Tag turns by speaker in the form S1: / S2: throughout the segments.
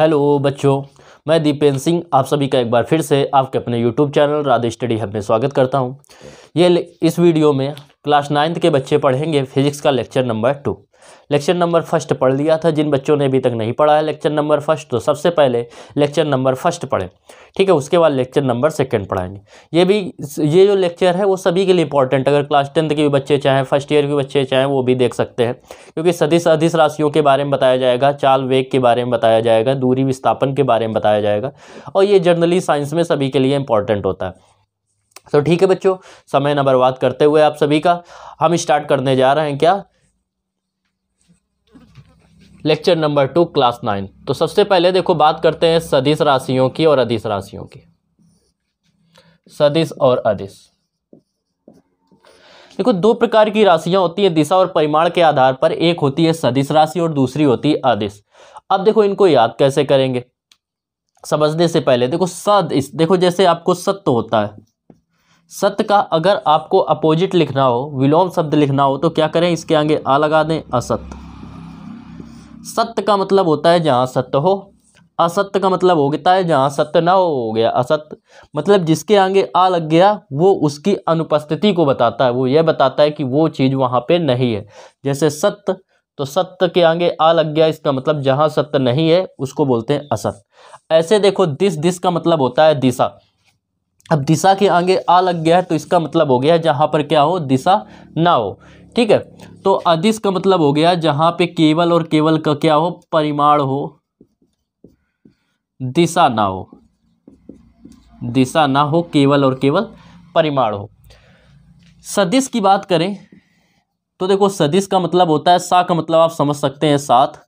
S1: hello बच्चों मैं दीपेंद्र सिंह आप सभी का एक बार फिर से आपके अपने YouTube channel Radhe study hub में स्वागत करता हूं ये इस वीडियो में क्लास नाइन्थ के बच्चे पढ़ेंगे फिजिक्स का lecture number two lecture number first पढ़ लिया था जिन बच्चों ने अभी तक नहीं पढ़ा है लेक्चर नंबर फर्स्ट तो सबसे पहले लेक्चर नंबर फर्स्ट पढ़ें ठीक है उसके बाद लेक्चर नंबर सेकंड पढ़ाएंगे ये भी ये जो लेक्चर है वो सभी के लिए इंपॉर्टेंट अगर क्लास टेंथ के भी बच्चे चाहें फर्स्ट ईयर के बच्चे चाहें वो भी देख सकते हैं क्योंकि सदिश अधिस राशियों के बारे में बताया जाएगा चाल वेग के बारे में बताया जाएगा दूरी विस्थापन के बारे में बताया जाएगा और ये जनरली साइंस में सभी के लिए इंपॉर्टेंट होता है तो ठीक है बच्चों समय ना बर्बाद करते हुए आप सभी का हम स्टार्ट करने जा रहे हैं क्या lecture number two class nine तो सबसे पहले देखो बात करते हैं सदिश राशियों की और अधिस राशियों की सदिश और अधिस देखो दो प्रकार की राशियां होती है दिशा और परिमाण के आधार पर एक होती है सदिश राशि और दूसरी होती है अधिस अब देखो इनको याद कैसे करेंगे समझने से पहले देखो सदिश देखो जैसे आपको सत्य होता है सत्य का अगर आपको अपोजिट लिखना हो विलोम शब्द लिखना हो तो क्या करें इसके आगे आ लगा दें असत्य सत्य का मतलब होता है जहाँ सत्य हो असत्य का मतलब हो गया है जहाँ सत्य ना हो गया असत्य मतलब जिसके आगे आ लग गया वो उसकी अनुपस्थिति को बताता है वो यह बताता है कि वो चीज़ वहाँ पे नहीं है जैसे सत्य तो सत्य के आगे आ लग गया इसका मतलब जहाँ सत्य नहीं है उसको बोलते हैं असत्य ऐसे देखो दिस दिस का मतलब होता है दिशा अब दिशा के आगे आ लग गया है तो इसका मतलब हो गया है जहाँ पर क्या हो दिशा ना हो ठीक है तो अधिस का मतलब हो गया जहां पे केवल और केवल का क्या हो परिमाण हो दिशा ना हो दिशा ना हो केवल और केवल परिमाण हो सदिश की बात करें तो देखो सदिश का मतलब होता है सा का मतलब आप समझ सकते हैं साथ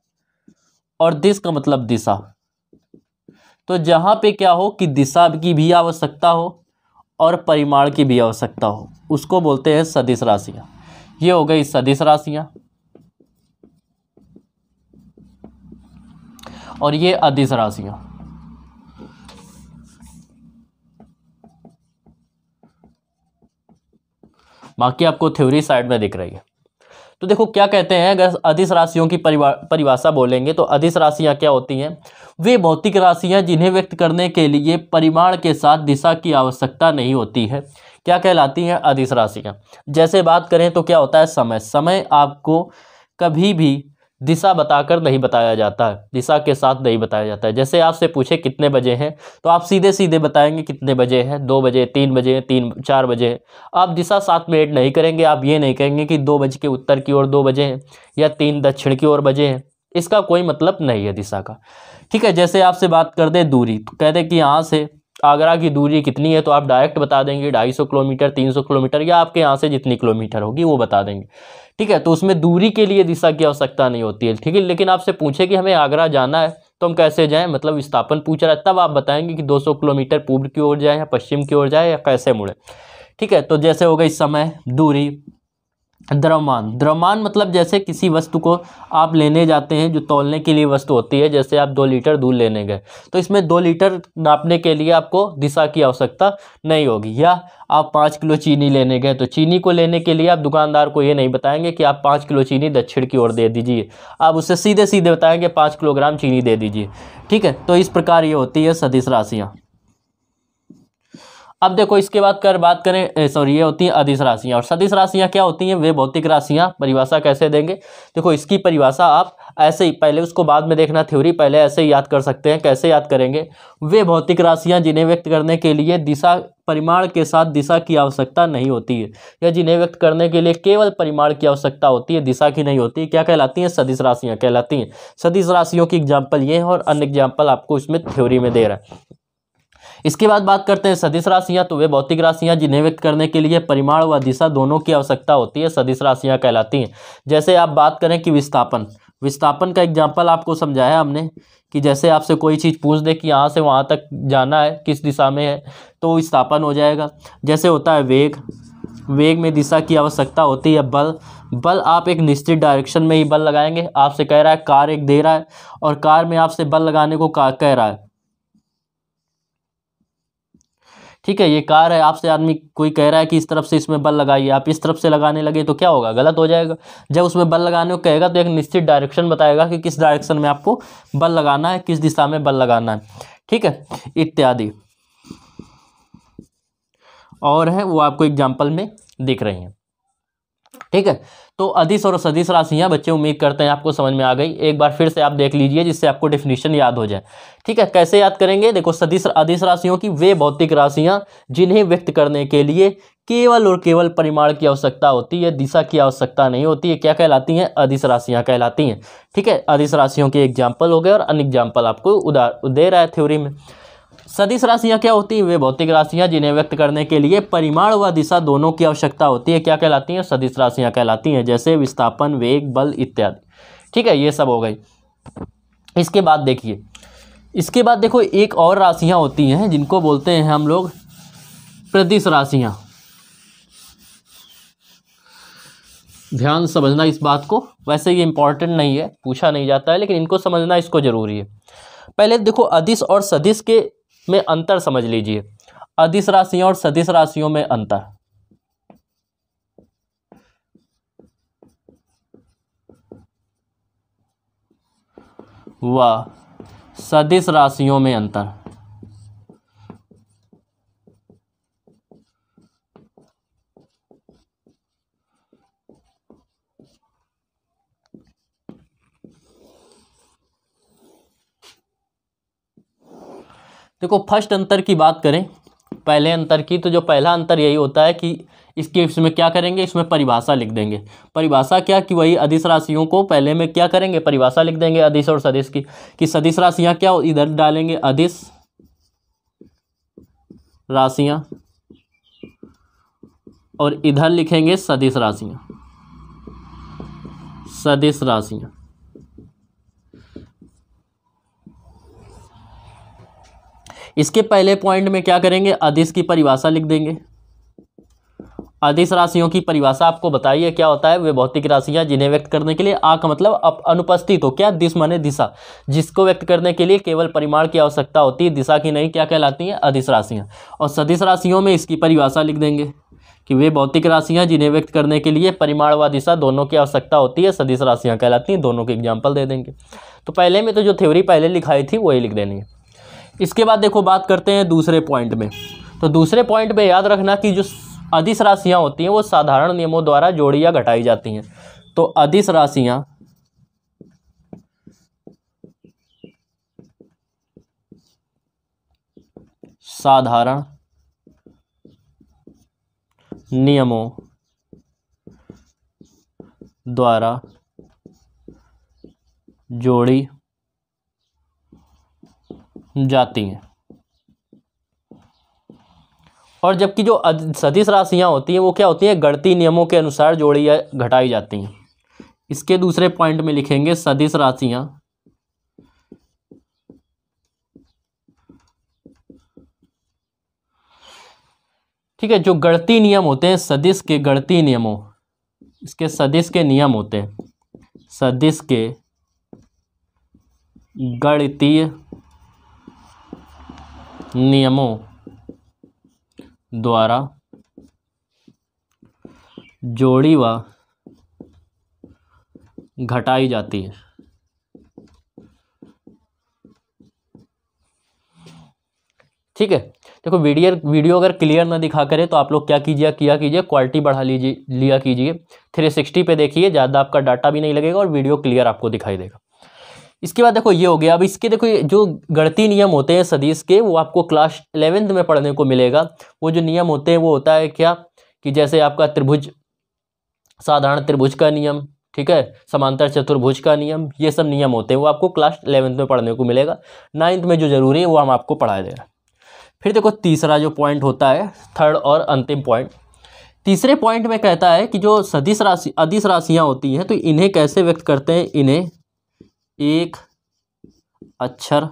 S1: और दिश का मतलब दिशा तो जहां पे क्या हो कि दिशा की भी आवश्यकता हो और परिमाण की भी आवश्यकता हो उसको बोलते हैं सदिश राशियां ये हो गई सदिश राशियां और ये अधिस राशियां बाकी आपको थ्योरी साइड में दिख रही है तो देखो क्या कहते हैं अगर अधिस राशियों की परिभाषा बोलेंगे तो अधिस राशियां क्या होती हैं वे भौतिक राशियां जिन्हें व्यक्त करने के लिए परिमाण के साथ दिशा की आवश्यकता नहीं होती है क्या कहलाती हैं अधिस राशियाँ जैसे बात करें तो क्या होता है समय समय आपको कभी भी दिशा बताकर नहीं बताया जाता है दिशा के साथ नहीं बताया जाता है जैसे आपसे पूछे कितने बजे हैं तो आप सीधे सीधे बताएंगे कितने बजे हैं दो बजे तीन बजे तीन चार बजे आप दिशा साथ में ऐड नहीं करेंगे आप ये नहीं कहेंगे कि दो बज के उत्तर की ओर दो बजे हैं या तीन दक्षिण की ओर बजे हैं इसका कोई मतलब नहीं है दिशा का ठीक है जैसे आपसे बात कर दे दूरी तो कह दे कि यहाँ से आगरा की दूरी कितनी है तो आप डायरेक्ट बता देंगे ढाई सौ किलोमीटर तीन सौ किलोमीटर या आपके यहाँ से जितनी किलोमीटर होगी वो बता देंगे ठीक है तो उसमें दूरी के लिए दिशा की आवश्यकता नहीं होती है ठीक है लेकिन आपसे पूछे कि हमें आगरा जाना है तो हम कैसे जाएं मतलब स्थापन पूछ रहा है तब आप बताएंगे कि 200 किलोमीटर पूर्व की ओर जाए या पश्चिम की ओर जाए या कैसे मुड़े ठीक है तो जैसे होगा इस समय दूरी द्रव्यमान द्रव्यमान मतलब जैसे किसी वस्तु को आप लेने जाते हैं जो तोलने के लिए वस्तु होती है जैसे आप दो लीटर दूध लेने गए तो इसमें दो लीटर नापने के लिए आपको दिशा की आवश्यकता नहीं होगी या आप पाँच किलो चीनी लेने गए तो चीनी को लेने के लिए आप दुकानदार को ये नहीं बताएंगे कि आप पाँच किलो चीनी दक्षिण की ओर दे दीजिए आप उसे सीधे सीधे बताएंगे पाँच किलोग्राम चीनी दे दीजिए ठीक है तो इस प्रकार ये होती है सदिश राशियाँ अब देखो इसके बाद कर बात करें सॉरी ये होती हैं अधिस राशियाँ और सदिश राशियाँ क्या होती हैं वे भौतिक राशियाँ परिभाषा कैसे देंगे देखो इसकी परिभाषा आप ऐसे ही पहले उसको बाद में देखना थ्योरी पहले ऐसे ही याद कर सकते हैं कैसे याद करेंगे वे भौतिक राशियाँ जिन्हें व्यक्त करने के लिए दिशा परिमाण के साथ दिशा की आवश्यकता नहीं होती है या जिन्हें व्यक्त करने के लिए केवल परिमाण की आवश्यकता होती है दिशा की नहीं होती क्या कहलाती हैं सदिश राशियाँ कहलाती हैं सदिश राशियों की एग्जाम्पल ये हैं और अन्य एग्जाम्पल आपको इसमें थ्योरी में दे रहा है इसके बाद बात करते हैं सदिश राशियाँ तो वे भौतिक राशियाँ जिन्हें व्यक्त करने के लिए परिमाण व दिशा दोनों की आवश्यकता होती है सदिश राशियाँ कहलाती हैं जैसे आप बात करें कि विस्थापन विस्थापन का एग्जाम्पल आपको समझाया हमने कि जैसे आपसे कोई चीज़ पूछ दे कि यहाँ से वहाँ तक जाना है किस दिशा में है तो विस्थापन हो जाएगा जैसे होता है वेग वेग में दिशा की आवश्यकता होती है बल बल आप एक निश्चित डायरेक्शन में ही बल लगाएंगे आपसे कह रहा है कार एक दे रहा है और कार में आपसे बल लगाने को कह रहा है ठीक है ये कार है आपसे आदमी कोई कह रहा है कि इस तरफ से इसमें बल लगाइए आप इस तरफ से लगाने लगे तो क्या होगा गलत हो जाएगा जब उसमें बल लगाने को कहेगा तो एक निश्चित डायरेक्शन बताएगा कि किस डायरेक्शन में आपको बल लगाना है किस दिशा में बल लगाना है ठीक है इत्यादि और है वो आपको एग्जाम्पल में दिख रही हैं ठीक है तो अधिस और सदिश राशियाँ बच्चे उम्मीद करते हैं आपको समझ में आ गई एक बार फिर से आप देख लीजिए जिससे आपको डेफिनेशन याद हो जाए ठीक है कैसे याद करेंगे देखो सदिश अधिस राशियों की वे भौतिक राशियाँ जिन्हें व्यक्त करने के लिए केवल और केवल परिमाण की आवश्यकता होती है दिशा की आवश्यकता नहीं होती है क्या कहलाती हैं अधिस राशियाँ कहलाती हैं ठीक है अधिस राशियों के एग्जाम्पल हो गए और अन एग्जाम्पल आपको उदार दे रहा है थ्योरी में सदिश राशियाँ क्या होती हैं वे भौतिक राशियाँ जिन्हें व्यक्त करने के लिए परिमाण व दिशा दोनों की आवश्यकता होती है क्या कहलाती हैं सदिश राशियाँ कहलाती हैं जैसे विस्थापन वेग बल इत्यादि ठीक है ये सब हो गई इसके बाद देखिए इसके बाद देखो एक और राशियाँ होती हैं जिनको बोलते हैं हम लोग प्रदिश राशियाँ ध्यान समझना इस बात को वैसे ये इंपॉर्टेंट नहीं है पूछा नहीं जाता है लेकिन इनको समझना इसको ज़रूरी है पहले देखो अधिस और सदिश के में अंतर समझ लीजिए अधिस राशियों और सदिश राशियों में अंतर व सदिश राशियों में अंतर देखो फर्स्ट अंतर की बात करें पहले अंतर की तो जो पहला अंतर यही होता है कि इसके इसमें क्या करेंगे इसमें परिभाषा लिख देंगे परिभाषा क्या कि वही अधिस राशियों को पहले में क्या करेंगे परिभाषा लिख देंगे अधिस और सदिश की कि सदिस राशियाँ क्या इधर डालेंगे अधिस राशियाँ और इधर लिखेंगे सदिस राशियाँ सदिस राशियाँ इसके पहले पॉइंट में क्या करेंगे अधिस की परिभाषा लिख देंगे अधिस राशियों की परिभाषा आपको बताइए क्या होता है वे भौतिक राशियां जिन्हें व्यक्त करने के लिए आ का मतलब अप अनुपस्थित हो क्या दिश माने दिशा जिसको व्यक्त करने के लिए केवल परिमाण की आवश्यकता होती है दिशा की नहीं क्या कहलाती हैं अधिस राशियां और सदिश राशियों में इसकी परिभाषा लिख देंगे कि वे भौतिक राशियां जिन्हें व्यक्त करने के लिए परिमाण व दिशा दोनों की आवश्यकता होती है सदिश राशियाँ कहलाती हैं दोनों के एग्जाम्पल दे देंगे तो पहले में तो जो थ्योरी पहले लिखाई थी वही लिख देनी है इसके बाद देखो बात करते हैं दूसरे पॉइंट में तो दूसरे पॉइंट में याद रखना कि जो अधिस राशियाँ होती हैं वो साधारण नियमों द्वारा जोड़ी या घटाई जाती हैं तो अधिस राशियाँ साधारण नियमों द्वारा जोड़ी जाती हैं और जबकि जो सदिश राशियाँ होती हैं वो क्या होती हैं गणती नियमों के अनुसार जोड़ी या घटाई जाती हैं इसके दूसरे पॉइंट में लिखेंगे सदिश राशियाँ ठीक है जो गणती नियम होते हैं सदिश के गणती नियमों इसके सदिश के नियम होते हैं सदिश के गणितीय नियमों द्वारा जोड़ी व घटाई जाती है ठीक है देखो वीडियो वीडियो अगर क्लियर ना दिखा करे तो आप लोग क्या कीजिए किया कीजिए क्वालिटी बढ़ा लीजिए लिया कीजिए 360 पे देखिए ज़्यादा आपका डाटा भी नहीं लगेगा और वीडियो क्लियर आपको दिखाई देगा इसके बाद देखो ये हो गया अब इसके देखो जो गणती नियम होते हैं सदीश के वो आपको क्लास इलेवेंथ में पढ़ने को मिलेगा वो जो नियम होते हैं वो होता है क्या कि जैसे आपका त्रिभुज साधारण त्रिभुज का नियम ठीक है समांतर चतुर्भुज का नियम ये सब नियम होते हैं वो आपको क्लास इलेवेंथ में पढ़ने को मिलेगा नाइन्थ में जो ज़रूरी है वो हम आपको पढ़ा देगा फिर देखो तीसरा जो पॉइंट होता है थर्ड और अंतिम पॉइंट तीसरे पॉइंट में कहता है कि जो सदिश राशि अधिस राशियाँ होती हैं तो इन्हें कैसे व्यक्त करते हैं इन्हें एक अक्षर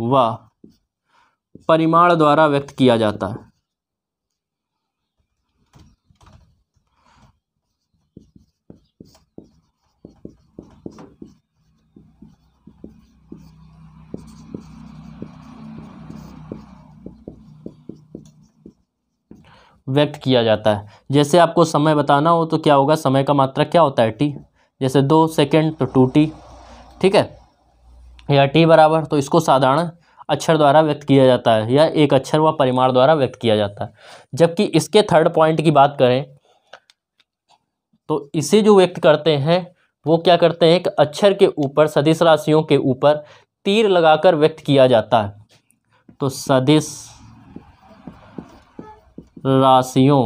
S1: व परिमाण द्वारा व्यक्त किया जाता है व्यक्त किया जाता है जैसे आपको समय बताना हो तो क्या होगा समय का मात्रा क्या होता है टी जैसे दो सेकेंड तो टू टी ठीक है या टी बराबर तो इसको साधारण अक्षर द्वारा व्यक्त किया जाता है या एक अक्षर व परिमाण द्वारा व्यक्त किया जाता है जबकि इसके थर्ड पॉइंट की बात करें तो इसे जो व्यक्त करते हैं वो क्या करते हैं कि अक्षर के ऊपर सदिश राशियों के ऊपर तीर लगाकर व्यक्त किया जाता है तो सदिश राशियों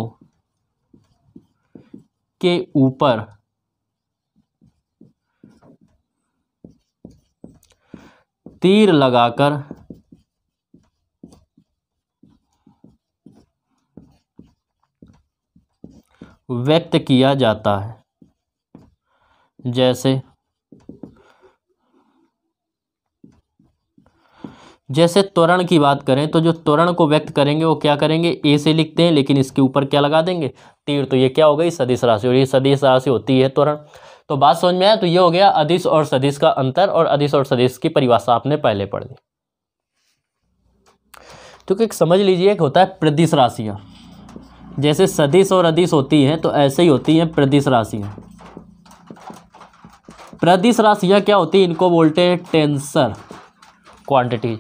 S1: के ऊपर तीर लगाकर व्यक्त किया जाता है जैसे जैसे त्वरण की बात करें तो जो त्वरण को व्यक्त करेंगे वो क्या करेंगे ए से लिखते हैं लेकिन इसके ऊपर क्या लगा देंगे तीर तो ये क्या हो गई सदिश राशि और ये सदिश राशि होती है त्वरण तो बात समझ में आया तो ये हो गया अधिस और सदिश का अंतर और अधिस और सदिश की परिभाषा आपने पहले पढ़ ली तो एक समझ लीजिए एक होता है प्रदिश राशियाँ जैसे सदिश और अधिस होती हैं तो ऐसे ही होती हैं प्रदिश राशियाँ प्रदिश राशियाँ क्या होती है इनको बोलते हैं टेंसर क्वांटिटी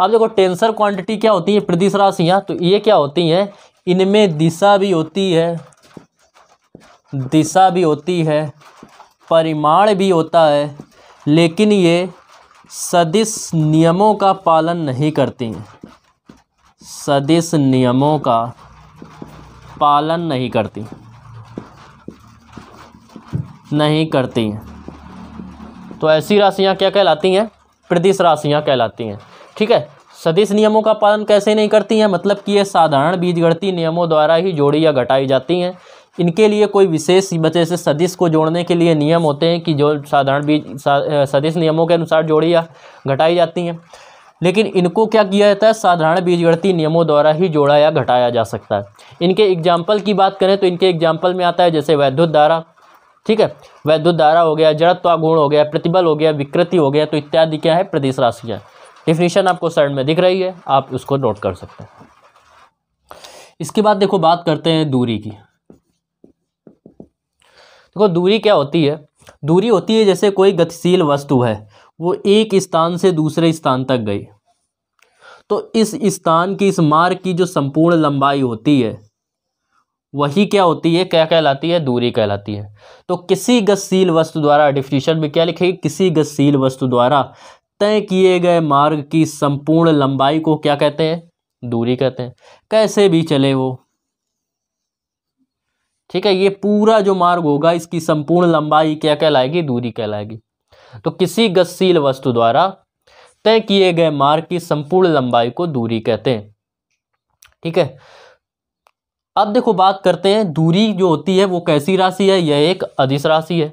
S1: अब देखो टेंसर क्वांटिटी क्या होती है प्रदिश राशियाँ तो ये क्या होती हैं इनमें दिशा भी होती है दिशा भी होती है परिमाण भी होता है लेकिन ये सदिश नियमों का पालन नहीं करती सदिश नियमों का पालन नहीं करती नहीं करती तो ऐसी राशियाँ क्या कहलाती हैं प्रदिश राशियाँ कहलाती हैं ठीक है सदिश नियमों का पालन कैसे नहीं करती हैं मतलब कि ये साधारण बीजगणती नियमों द्वारा ही जोड़ी या घटाई जाती हैं इनके लिए कोई विशेष बच्चे से सदिश को जोड़ने के लिए नियम होते हैं कि जो साधारण बीज सदिश नियमों के अनुसार जोड़ी या घटाई जाती हैं लेकिन इनको क्या किया जाता है साधारण बीजगणती नियमों द्वारा ही जोड़ा या घटाया जा सकता है इनके एग्जाम्पल की बात करें तो इनके एग्जाम्पल में आता है जैसे वैद्युत धारा ठीक है वैद्युत धारा हो गया जड़त्वागुण हो गया प्रतिबल हो गया विकृति हो गया तो इत्यादि क्या है प्रदेश राशि है डिफिनीशन आपको सर्ड में दिख रही है आप उसको नोट कर सकते हैं इसके बाद देखो बात करते हैं दूरी की देखो तो दूरी क्या होती है दूरी होती है जैसे कोई गतिशील वस्तु है वो एक स्थान से दूसरे स्थान तक गई तो इस स्थान की इस मार्ग की जो संपूर्ण लंबाई होती है वही क्या होती है क्या कहलाती है दूरी कहलाती है तो किसी गतिशील वस्तु द्वारा डिफिनीशन में क्या लिखेगी किसी गतिशील वस्तु द्वारा तय किए गए मार्ग की संपूर्ण लंबाई को क्या कहते हैं दूरी कहते हैं कैसे भी चले वो ठीक है ये पूरा जो मार्ग होगा इसकी संपूर्ण लंबाई क्या कहलाएगी दूरी कहलाएगी तो किसी गतिशील वस्तु द्वारा तय किए गए मार्ग की संपूर्ण लंबाई को दूरी कहते हैं ठीक है अब देखो बात करते हैं दूरी जो होती है वो कैसी राशि है यह एक अधिस राशि है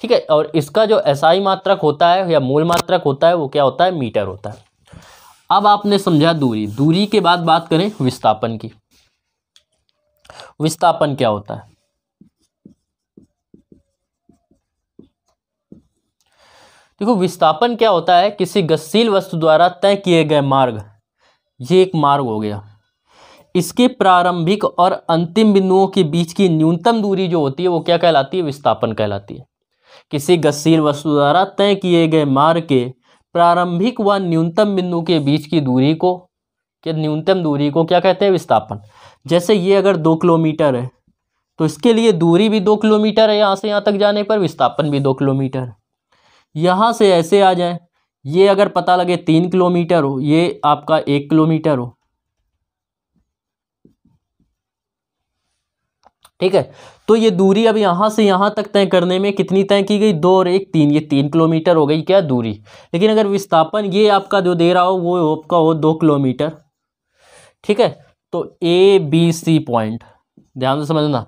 S1: ठीक है और इसका जो एसआई मात्रक होता है या मूल मात्रक होता है वो क्या होता है मीटर होता है अब आपने समझा दूरी दूरी के बाद बात करें विस्थापन की विस्थापन क्या होता है देखो विस्थापन क्या होता है किसी गतिशील वस्तु द्वारा तय किए गए मार्ग ये एक मार्ग हो गया इसके प्रारंभिक और अंतिम बिंदुओं के बीच की न्यूनतम दूरी जो होती है वो क्या कहलाती है विस्थापन कहलाती है किसी गतिशील वस्तु द्वारा तय किए गए मार्ग के प्रारंभिक व न्यूनतम बिंदु के बीच की दूरी को क्या न्यूनतम दूरी को क्या कहते हैं विस्थापन जैसे ये अगर दो किलोमीटर है तो इसके लिए दूरी भी दो किलोमीटर है यहाँ से यहाँ तक जाने पर विस्थापन भी दो किलोमीटर यहाँ से ऐसे आ जाए ये अगर पता लगे तीन किलोमीटर हो ये आपका एक किलोमीटर हो ठीक है तो ये दूरी अब यहाँ से यहाँ तक तय करने में कितनी तय की गई दो और एक तीन ये तीन किलोमीटर हो गई क्या दूरी लेकिन अगर विस्थापन ये आपका जो दे रहा हो वो आपका हो दो किलोमीटर ठीक है तो ए बी सी पॉइंट ध्यान से समझना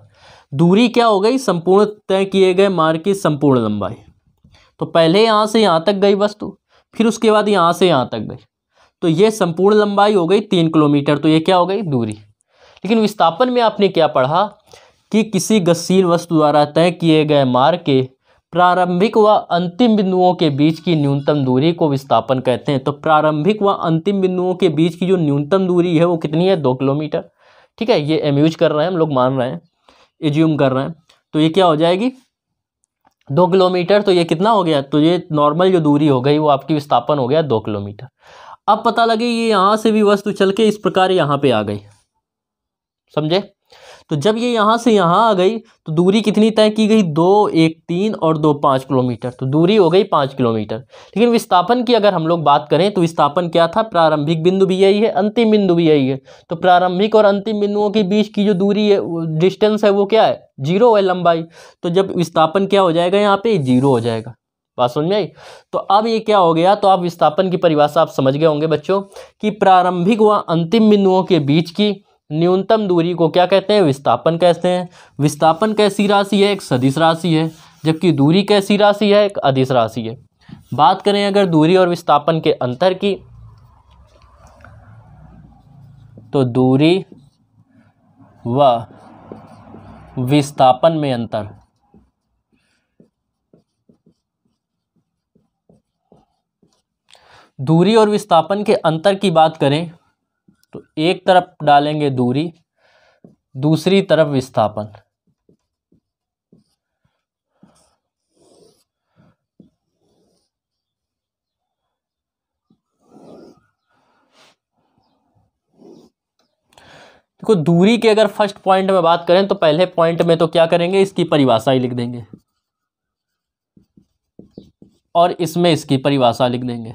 S1: दूरी क्या हो गई संपूर्ण तय किए गए मार्ग की संपूर्ण लंबाई तो पहले यहाँ से यहाँ तक गई वस्तु फिर उसके बाद यहाँ से यहाँ तक गई तो ये संपूर्ण लंबाई हो गई तीन किलोमीटर तो ये क्या हो गई दूरी लेकिन विस्थापन में आपने क्या पढ़ा कि किसी गतिशील वस्तु द्वारा तय किए गए मार्ग के प्रारंभिक व अंतिम बिंदुओं के बीच की न्यूनतम दूरी को विस्थापन कहते हैं तो प्रारंभिक व अंतिम बिंदुओं के बीच की जो न्यूनतम दूरी है वो कितनी है दो किलोमीटर ठीक है ये एम कर रहे हैं हम लोग मान रहे हैं एज्यूम कर रहे हैं तो ये क्या हो जाएगी दो किलोमीटर तो ये कितना हो गया तो ये नॉर्मल जो दूरी हो गई वो आपकी विस्थापन हो गया दो किलोमीटर अब पता लगे ये यहाँ से भी वस्तु चल के इस प्रकार यहाँ पे आ गई समझे तो जब ये यहाँ से यहाँ आ गई तो दूरी कितनी तय की गई दो एक तीन और दो पाँच किलोमीटर तो दूरी हो गई पाँच किलोमीटर लेकिन विस्थापन की अगर हम लोग बात करें तो विस्थापन क्या था प्रारंभिक बिंदु भी यही है अंतिम बिंदु भी यही है तो प्रारंभिक और अंतिम बिंदुओं के बीच की जो दूरी है डिस्टेंस है वो क्या है जीरो है लंबाई तो जब विस्थापन क्या हो जाएगा यहाँ पे जीरो हो जाएगा बात समझ में आई तो अब ये क्या हो गया तो आप विस्थापन की परिभाषा आप समझ गए होंगे बच्चों कि प्रारंभिक व अंतिम बिंदुओं के बीच की न्यूनतम दूरी को क्या कहते हैं विस्थापन कहते हैं विस्थापन कैसी राशि है एक सदिश राशि है जबकि दूरी कैसी राशि है एक अधिस राशि है बात करें अगर दूरी और विस्थापन के अंतर की तो दूरी व विस्थापन में अंतर दूरी और विस्थापन के अंतर की बात करें तो एक तरफ डालेंगे दूरी दूसरी तरफ विस्थापन देखो दूरी के अगर फर्स्ट पॉइंट में बात करें तो पहले पॉइंट में तो क्या करेंगे इसकी परिभाषा ही लिख देंगे और इसमें इसकी परिभाषा लिख देंगे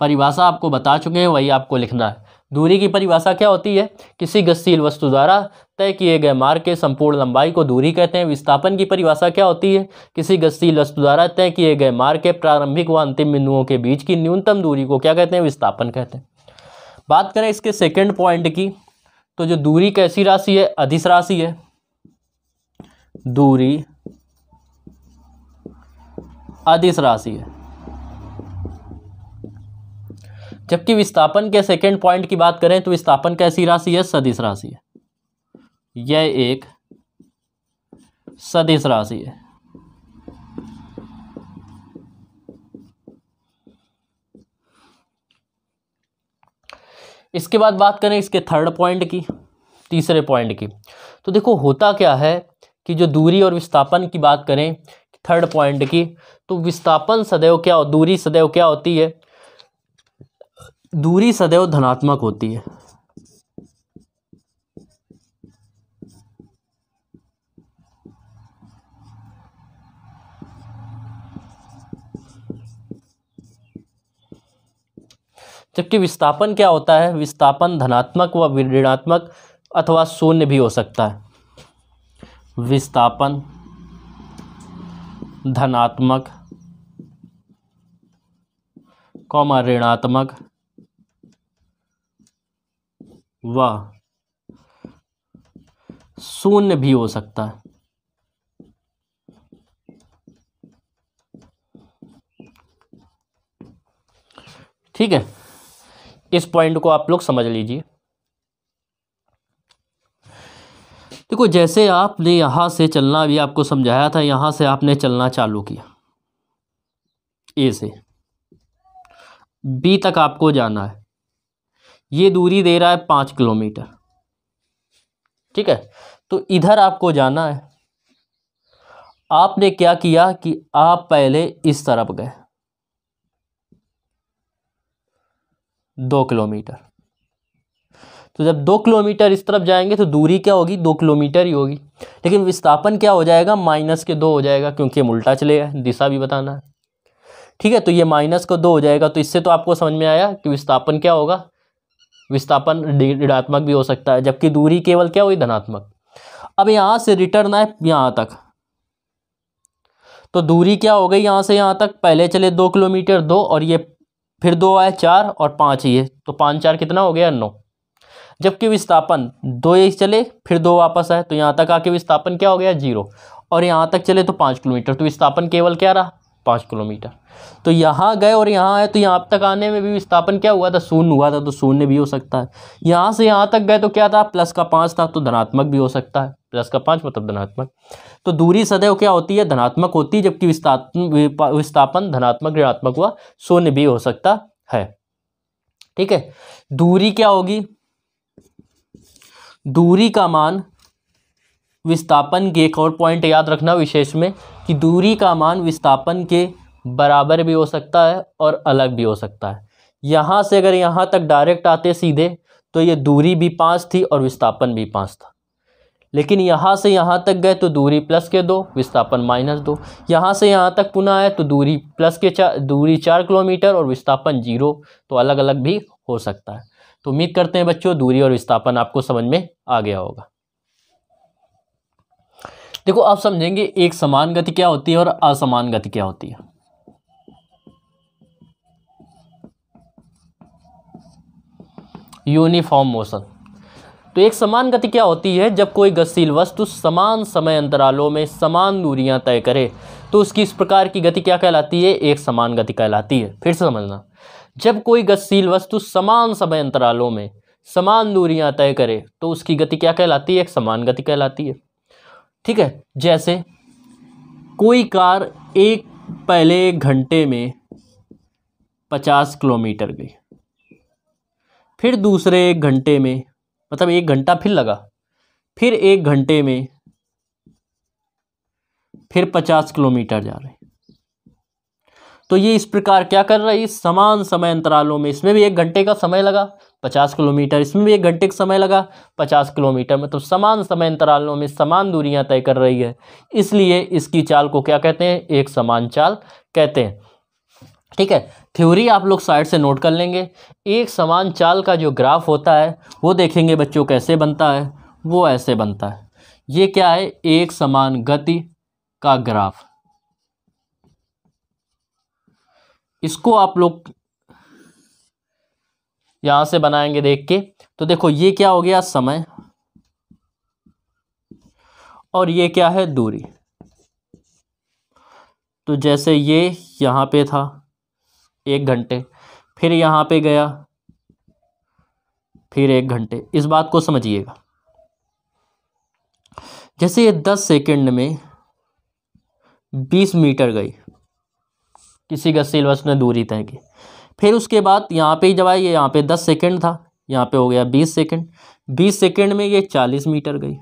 S1: परिभाषा आपको बता चुके हैं वही आपको लिखना है दूरी की परिभाषा क्या होती है किसी गतिशील वस्तु द्वारा तय किए गए मार्ग के संपूर्ण लंबाई को दूरी कहते हैं विस्थापन की परिभाषा क्या होती है किसी गतिशील वस्तु द्वारा तय किए गए मार्ग के प्रारंभिक व अंतिम बिंदुओं के बीच की न्यूनतम दूरी को क्या कहते हैं विस्थापन कहते हैं बात करें इसके सेकेंड पॉइंट की तो जो दूरी कैसी राशि है अधिस राशि है दूरी अधिस राशि है जबकि विस्थापन के सेकेंड पॉइंट की बात करें तो विस्थापन कैसी राशि है सदिश राशि है यह एक सदिश राशि है इसके बाद बात करें इसके थर्ड पॉइंट की तीसरे पॉइंट की तो देखो होता क्या है कि जो दूरी और विस्थापन की बात करें थर्ड पॉइंट की तो विस्थापन सदैव क्या हो दूरी सदैव क्या होती है दूरी सदैव धनात्मक होती है जबकि विस्थापन क्या होता है विस्थापन धनात्मक व ऋणात्मक अथवा शून्य भी हो सकता है विस्थापन धनात्मक कौमा ऋणात्मक व शून्य भी हो सकता है ठीक है इस पॉइंट को आप लोग समझ लीजिए देखो जैसे आपने यहां से चलना भी आपको समझाया था यहां से आपने चलना चालू किया ए से बी तक आपको जाना है ये दूरी दे रहा है पाँच किलोमीटर ठीक है तो इधर आपको जाना है आपने क्या किया कि आप पहले इस तरफ गए दो किलोमीटर तो जब दो किलोमीटर इस तरफ जाएंगे तो दूरी क्या होगी दो किलोमीटर ही होगी लेकिन विस्थापन क्या हो जाएगा माइनस के दो हो जाएगा क्योंकि हम उल्टा चले गए दिशा भी बताना है ठीक है तो ये माइनस का दो हो जाएगा तो इससे तो आपको समझ में आया कि विस्थापन क्या होगा विस्थापन ऋणात्मक भी हो सकता है जबकि दूरी केवल क्या हुई धनात्मक अब यहाँ से रिटर्न आए यहाँ तक तो दूरी क्या हो गई यहाँ से यहाँ तक पहले चले दो किलोमीटर दो और ये फिर दो आए चार और पाँच ये तो पाँच चार कितना हो गया नौ जबकि विस्थापन दो ये चले फिर दो वापस आए तो यहाँ तक आके विस्थापन क्या हो गया जीरो और यहाँ तक चले तो पाँच किलोमीटर तो विस्थापन केवल क्या रहा पाँच किलोमीटर तो यहाँ गए और यहाँ आए तो यहाँ तक आने में भी विस्थापन क्या हुआ था शून्य हुआ था तो शून्य भी हो सकता है यहाँ से यहाँ तक गए तो क्या था प्लस का पाँच था तो धनात्मक भी हो सकता है प्लस का पाँच मतलब धनात्मक तो दूरी सदैव क्या होती है धनात्मक होती है जबकि विस्थापन धनात्मक ऋणात्मक हुआ शून्य भी हो सकता है ठीक है दूरी क्या होगी दूरी का मान विस्थापन के एक और पॉइंट याद रखना विशेष में कि दूरी का मान विस्थापन के बराबर भी हो सकता है और अलग भी हो सकता है यहाँ से अगर यहाँ तक डायरेक्ट आते सीधे तो ये दूरी भी पाँच थी और विस्थापन भी पाँच था लेकिन यहाँ से यहाँ तक गए तो दूरी प्लस के दो विस्थापन माइनस दो यहाँ से यहाँ तक पुनः आए तो दूरी प्लस के चार दूरी चार किलोमीटर और विस्थापन जीरो तो अलग अलग भी हो सकता है तो उम्मीद करते हैं बच्चों दूरी और विस्थापन आपको समझ में आ गया होगा देखो आप समझेंगे एक समान गति क्या होती है और असमान गति क्या होती है यूनिफॉर्म मोशन तो एक समान गति क्या होती है जब कोई गतिशील वस्तु समान समय अंतरालों में समान दूरियां तय करे तो उसकी इस प्रकार की गति क्या कहलाती है एक समान गति कहलाती है फिर से समझना जब कोई गतिशील वस्तु समान समय अंतरालों में समान दूरियां तय करे तो उसकी गति क्या कहलाती है एक समान गति कहलाती है ठीक है जैसे कोई कार एक पहले घंटे में पचास किलोमीटर गई फिर दूसरे एक घंटे में मतलब एक घंटा फिर लगा फिर एक घंटे में फिर पचास किलोमीटर जा रहे तो ये इस प्रकार क्या कर रही है समान समय अंतरालों में इसमें भी एक घंटे का समय लगा पचास किलोमीटर इसमें भी एक घंटे का समय लगा पचास किलोमीटर मतलब समान समय अंतरालों में समान दूरियां तय कर रही है इसलिए इसकी चाल को क्या कहते हैं एक समान चाल कहते हैं ठीक है थ्योरी आप लोग साइड से नोट कर लेंगे एक समान चाल का जो ग्राफ होता है वो देखेंगे बच्चों कैसे बनता है वो ऐसे बनता है ये क्या है एक समान गति का ग्राफ इसको आप लोग यहां से बनाएंगे देख के तो देखो ये क्या हो गया समय और ये क्या है दूरी तो जैसे ये यहां पे था एक घंटे फिर यहाँ पे गया फिर एक घंटे इस बात को समझिएगा जैसे ये दस सेकेंड में बीस मीटर गई किसी का सिलेबस ने दूरी तय की फिर उसके बाद यहाँ पे जब आई ये यहाँ पे दस सेकेंड था यहाँ पे हो गया बीस सेकेंड बीस सेकेंड में ये चालीस मीटर गई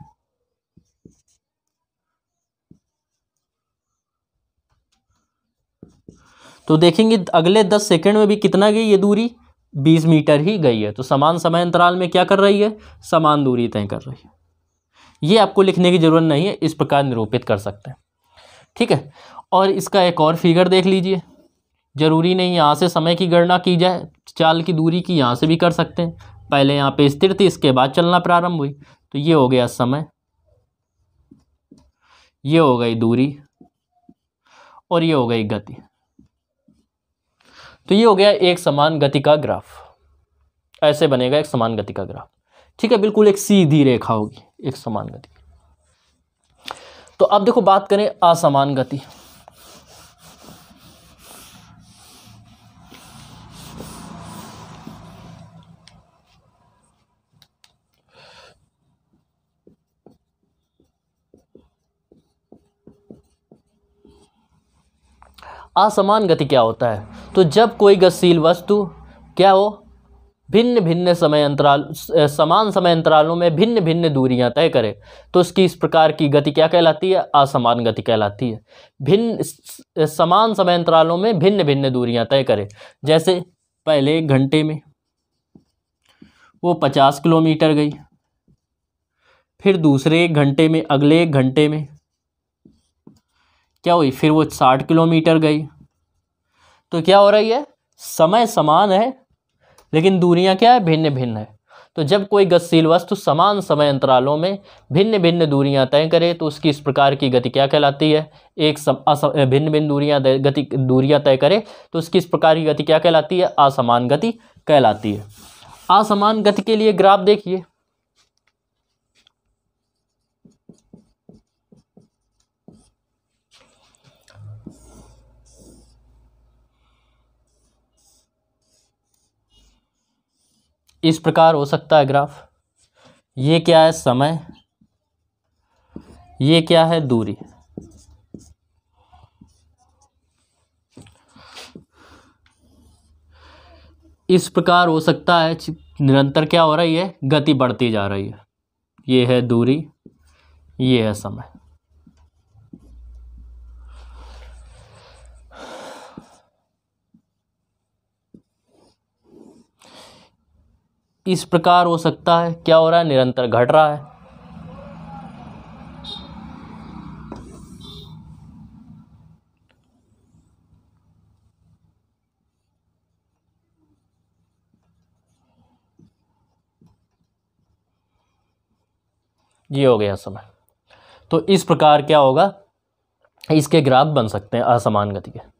S1: तो देखेंगे अगले दस सेकेंड में भी कितना गई ये दूरी बीस मीटर ही गई है तो समान समय अंतराल में क्या कर रही है समान दूरी तय कर रही है ये आपको लिखने की ज़रूरत नहीं है इस प्रकार निरूपित कर सकते हैं ठीक है और इसका एक और फिगर देख लीजिए ज़रूरी नहीं यहाँ से समय की गणना की जाए चाल की दूरी की यहाँ से भी कर सकते हैं पहले यहाँ पे स्थिर थी इसके बाद चलना प्रारंभ हुई तो ये हो गया समय ये हो गई दूरी और ये हो गई गति तो ये हो गया एक समान गति का ग्राफ ऐसे बनेगा एक समान गति का ग्राफ ठीक है बिल्कुल एक सीधी रेखा होगी एक समान गति तो अब देखो बात करें असमान गति असमान गति क्या होता है तो जब कोई गतिशील वस्तु क्या हो भिन्न भिन्न समय अंतराल समान समय अंतरालों में भिन्न भिन्न दूरियां तय करे तो उसकी इस प्रकार की गति क्या कहलाती है असमान गति कहलाती है भिन्न समान समय अंतरालों में भिन्न भिन्न दूरियां तय करे जैसे पहले एक घंटे में वो पचास किलोमीटर गई फिर दूसरे एक घंटे में अगले एक घंटे में क्या हुई फिर वो साठ किलोमीटर गई तो क्या हो रही है समय समान है लेकिन दूरियां क्या है भिन्न भिन्न है तो जब कोई गतिशील वस्तु समान समय अंतरालों में भिन्न भिन्न दूरियां तय करे तो उसकी इस प्रकार की गति क्या कहलाती है एक भिन्न भिन्न दूरियां गति दूरियां तय करे तो उसकी इस प्रकार की गति क्या कहलाती है असमान गति कहलाती है असमान गति के लिए ग्राफ देखिए इस प्रकार हो सकता है ग्राफ ये क्या है समय ये क्या है दूरी इस प्रकार हो सकता है निरंतर क्या हो रही है गति बढ़ती जा रही है ये है दूरी ये है समय इस प्रकार हो सकता है क्या हो रहा है निरंतर घट रहा है ये हो गया समय तो इस प्रकार क्या होगा इसके ग्राफ बन सकते हैं असमान गति के